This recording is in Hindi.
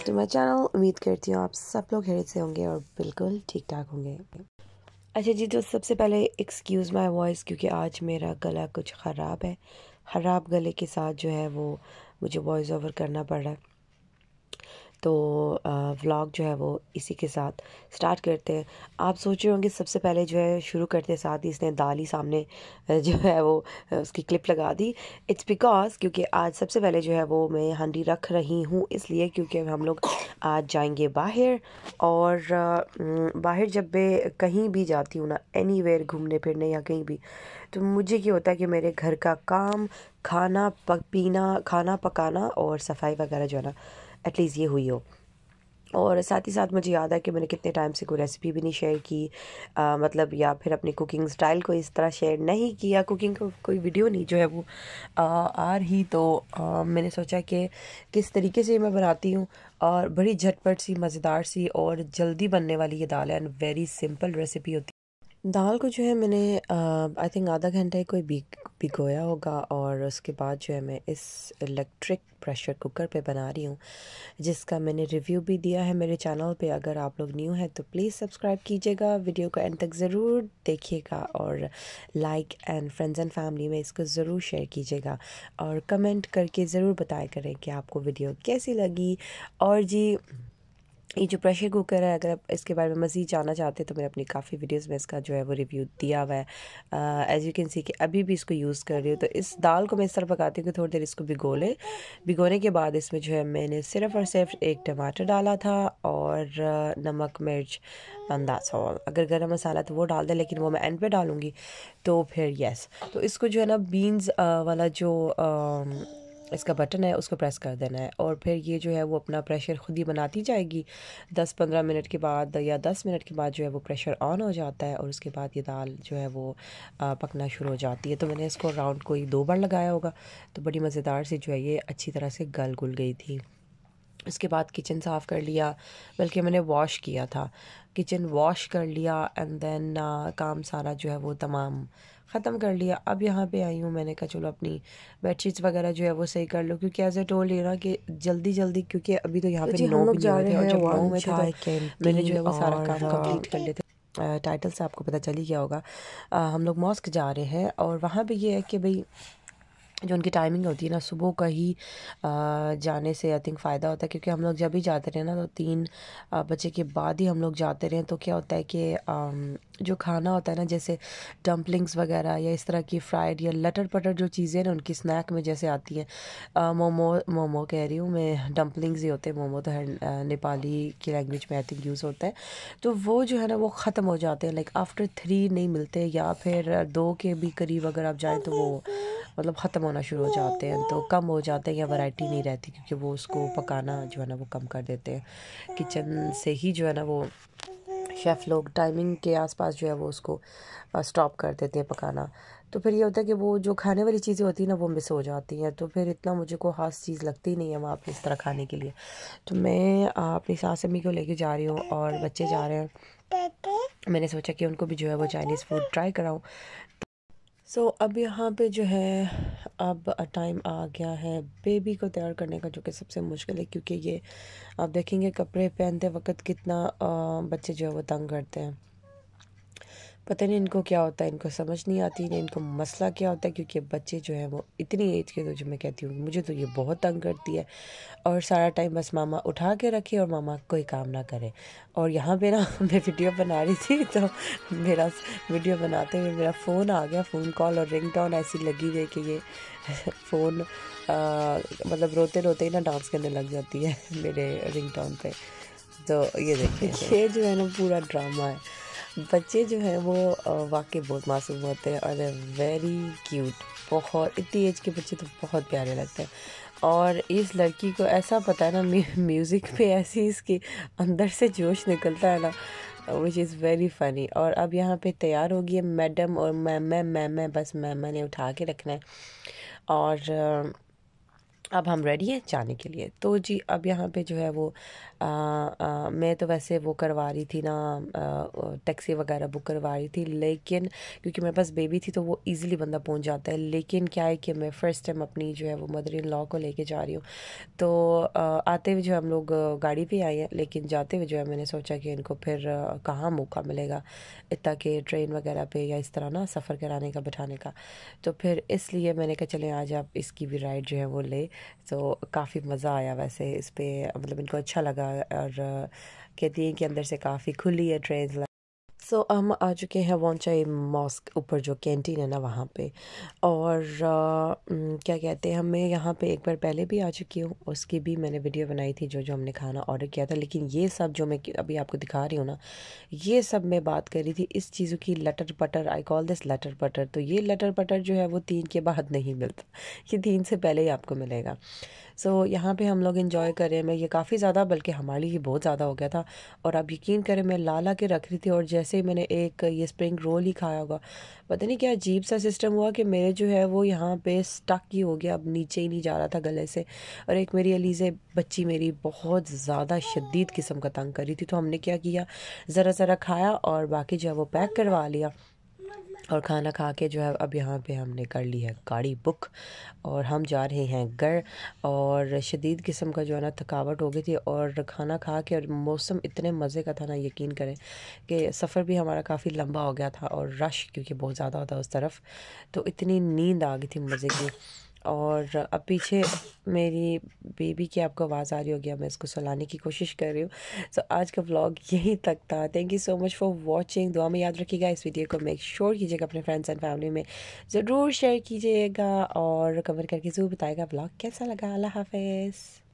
बैक टू माई चैनल उम्मीद करती हूँ आप सब लोग हेरे से होंगे और बिल्कुल ठीक ठाक होंगे अच्छा जी तो सबसे पहले एक्सक्यूज़ माई वॉइस क्योंकि आज मेरा गला कुछ ख़राब है ख़राब गले के साथ जो है वो मुझे वॉइस ओवर करना पड़ रहा है तो व्लॉग जो है वो इसी के साथ स्टार्ट करते हैं आप सोच रहे होंगे सबसे पहले जो है शुरू करते साथ ही इसने दाल ही सामने जो है वो उसकी क्लिप लगा दी इट्स बिकॉज क्योंकि आज सबसे पहले जो है वो मैं हांडी रख रही हूँ इसलिए क्योंकि हम लोग आज जाएंगे बाहर और बाहर जब मैं कहीं भी जाती हूँ ना एनी घूमने फिरने या कहीं भी तो मुझे ये होता है कि मेरे घर का काम खाना पक पीना खाना पकाना और सफाई वगैरह जो है ना एटलीस्ट ये हुई हो और साथ ही साथ मुझे याद है कि मैंने कितने टाइम से कोई रेसिपी भी नहीं शेयर की आ, मतलब या फिर अपनी कुकिंग स्टाइल को इस तरह शेयर नहीं किया कुकिंग को, कोई वीडियो नहीं जो है वो आ, आ रही तो आ, मैंने सोचा कि किस तरीके से मैं बनाती हूँ और बड़ी झटपट सी मज़ेदार सी और जल्दी बनने वाली ये दाल है एंड वेरी सिंपल रेसिपी होती है दाल को जो है मैंने आई थिंक आधा घंटा कोई भिग भिगोया होगा और उसके बाद जो है मैं इस इलेक्ट्रिक प्रेशर कुकर पे बना रही हूँ जिसका मैंने रिव्यू भी दिया है मेरे चैनल पे अगर आप लोग न्यू हैं तो प्लीज़ सब्सक्राइब कीजिएगा वीडियो को एंड तक ज़रूर देखिएगा और like and friends and family में इसको ज़रूर शेयर कीजिएगा और कमेंट करके ज़रूर बताया करें कि आपको वीडियो कैसी लगी और जी ये जो प्रेशर कुकर है अगर आप इसके बारे में मज़ीद जानना चाहते हैं तो मैंने अपनी काफ़ी वीडियोस में इसका जो है वो रिव्यू दिया हुआ है एज़ यू कैन सी कि अभी भी इसको यूज़ कर रही हूँ तो इस दाल को मैं इस तरह पकाती हूँ कि थोड़ी देर इसको भिगो लें भिगोने के बाद इसमें जो है मैंने सिर्फ और सिर्फ एक टमाटर डाला था और नमक मिर्च अंदाजा और अगर गर्म मसाला तो वो डाल दें लेकिन वो मैं एंड पे डालूँगी तो फिर येस तो इसको जो है ना बीन्स वाला जो इसका बटन है उसको प्रेस कर देना है और फिर ये जो है वो अपना प्रेशर खुद ही बनाती जाएगी 10-15 मिनट के बाद या 10 मिनट के बाद जो है वो प्रेशर ऑन हो जाता है और उसके बाद ये दाल जो है वो पकना शुरू हो जाती है तो मैंने इसको राउंड कोई दो बार लगाया होगा तो बड़ी मज़ेदार से जो है ये अच्छी तरह से गल गुल गई थी उसके बाद किचन साफ़ कर लिया बल्कि मैंने वॉश किया था किचन वॉश कर लिया एंड देन uh, काम सारा जो है वो तमाम ख़त्म कर लिया अब यहाँ पे आई हूँ मैंने कहा चलो अपनी बेडशीट्स वगैरह जो है वो सही कर लो क्योंकि एज ए टोल लेना कि जल्दी जल्दी क्योंकि अभी तो यहाँ पे नौ बजे और जब नौ में था तो मैंने जो है वो सारा काम कम्प्लीट हाँ। कर लेते टाइटल से आपको पता चल ही गया होगा हम लोग मॉस्क जा रहे हैं और वहाँ पर ये है कि भाई जो उनकी टाइमिंग होती है ना सुबह का ही जाने से आई थिंक फ़ायदा होता है क्योंकि हम लोग जब भी जाते रहे ना तो तीन बजे के बाद ही हम लोग जाते रहे तो क्या होता है कि जो खाना होता है ना जैसे डम्पलिंग्स वगैरह या इस तरह की फ्राइड या लटर पटर जो चीज़ें ना उनकी स्नैक में जैसे आती हैं मोमो मोमो कह रही हूँ मैं डम्पलिंग्स ही होते हैं मोमो तो है नेपाली की लैंग्वेज में आई थिंक यूज़ होता है तो वो जो है ना वो ख़त्म हो जाते हैं लाइक आफ्टर थ्री नहीं मिलते या फिर दो के भी करीब अगर आप जाएँ तो वो मतलब ख़त्म होना शुरू हो जाते हैं तो कम हो जाते हैं या वैरायटी नहीं रहती क्योंकि वो उसको पकाना जो है ना वो कम कर देते हैं किचन से ही जो है ना वो शेफ़ लोग टाइमिंग के आसपास जो है वो उसको स्टॉप कर देते हैं पकाना तो फिर ये होता है कि वो जो खाने वाली चीज़ें होती हैं ना वो मिस हो जाती हैं तो फिर इतना मुझे को खास चीज़ लगती नहीं है वहाँ पर इस तरह खाने के लिए तो मैं अपनी सास अम्मी को लेके जा रही हूँ और बच्चे जा रहे हैं मैंने सोचा कि उनको भी जो है वो चाइनीज़ फूड ट्राई कराऊँ सो so, अब यहाँ पे जो है अब टाइम आ गया है बेबी को तैयार करने का जो कि सबसे मुश्किल है क्योंकि ये आप देखेंगे कपड़े पहनते वक्त कितना बच्चे जो है वो तंग करते हैं पता नहीं इनको क्या होता है इनको समझ नहीं आती नहीं इनको मसला क्या होता है क्योंकि बच्चे जो हैं वो इतनी एज के तो जो मैं कहती हूँ मुझे तो ये बहुत तंग करती है और सारा टाइम बस मामा उठा के रखे और मामा कोई काम ना करे और यहाँ पे ना मैं वीडियो बना रही थी तो मेरा वीडियो बनाते हुए मेरा फ़ोन आ गया फ़ोन कॉल और रिंग टॉन ऐसी लगी हुई कि ये फ़ोन मतलब रोते रोते ही ना डांस करने लग जाती है मेरे रिंग टॉन पर तो ये देखिए ये जो है ना पूरा ड्रामा है बच्चे जो है वो वाकई बहुत मासूम होते हैं और वेरी क्यूट बहुत इतनी एज के बच्चे तो बहुत प्यारे लगते हैं और इस लड़की को ऐसा पता है ना म्यूज़िक पे ऐसी इसके अंदर से जोश निकलता है ना विच इज़ वेरी फनी और अब यहाँ पे तैयार होगी है मैडम और मैम मैम मैम मैं बस मैम मैंने उठा के रखना है और अब हम रेडी हैं जाने के लिए तो जी अब यहाँ पे जो है वो आ, आ, मैं तो वैसे वो करवा रही थी ना टैक्सी वगैरह बुक करवा रही थी लेकिन क्योंकि मेरे पास बेबी थी तो वो इजीली बंदा पहुँच जाता है लेकिन क्या है कि मैं फ़र्स्ट टाइम अपनी जो है वो मदर इन लॉ को लेके जा रही हूँ तो आ, आते हुए जो हम लोग गाड़ी पर आए हैं लेकिन जाते हुए जो है मैंने सोचा कि इनको फिर कहाँ मौका मिलेगा इतना कि ट्रेन वगैरह पर या इस तरह ना सफ़र कराने का बैठाने का तो फिर इसलिए मैंने कहा चले आज आप इसकी भी राइड जो है वो ले तो काफ़ी मज़ा आया वैसे इस पर मतलब इनको अच्छा लगा और कहती हैं कि अंदर से काफ़ी खुली है ट्रेन सो so, हम आ चुके हैं वॉन्चाई मॉस्क ऊपर जो कैंटीन है ना वहाँ पे और आ, क्या कहते हैं हमें यहाँ पे एक बार पहले भी आ चुकी हूँ उसकी भी मैंने वीडियो बनाई थी जो जो हमने खाना ऑर्डर किया था लेकिन ये सब जो मैं अभी आपको दिखा रही हूँ ना ये सब मैं बात कर रही थी इस चीज़ों की लटर पटर आई कॉल दिस लटर पटर तो ये लटर पटर जो है वो तीन के बाद नहीं मिलता ये तीन से पहले ही आपको मिलेगा सो so, यहाँ पे हम लोग इन्जॉय करें मैं ये काफ़ी ज़्यादा बल्कि हमारे लिए बहुत ज़्यादा हो गया था और आप यकीन करें मैं लाला के रख रही थी और जैसे ही मैंने एक ये स्प्रिंग रोल ही खाया होगा पता नहीं क्या अजीब सा सिस्टम हुआ कि मेरे जो है वो यहाँ पे स्टक ही हो गया अब नीचे ही नहीं जा रहा था गले से और एक मेरी अलीज़े बच्ची मेरी बहुत ज़्यादा शदीद किस्म का तंग कर रही थी तो हमने क्या किया ज़रा ज़रा खाया और बाकी जो है वो पैक करवा लिया और खाना खा के जो है अब यहाँ पे हमने कर ली है गाड़ी बुक और हम जा रहे हैं घर और शदीद किस्म का जो है ना थकावट हो गई थी और खाना खा के और मौसम इतने मज़े का था ना यकीन करें कि सफ़र भी हमारा काफ़ी लंबा हो गया था और रश क्योंकि बहुत ज़्यादा होता उस तरफ तो इतनी नींद आ गई थी मज़े की और अब पीछे मेरी बेबी की आपको आवाज़ आ रही होगी मैं इसको सुलाने की कोशिश कर रही हूँ सो so, आज का व्लॉग यहीं तक था thank you so much for watching दुआ में याद रखिएगा इस वीडियो को मेक श्योर कीजिएगा अपने फ्रेंड्स एंड फैमिली में ज़रूर शेयर कीजिएगा और कमेंट करके ज़रूर बताएगा ब्लॉग कैसा लगा अल्लाह हाफिज़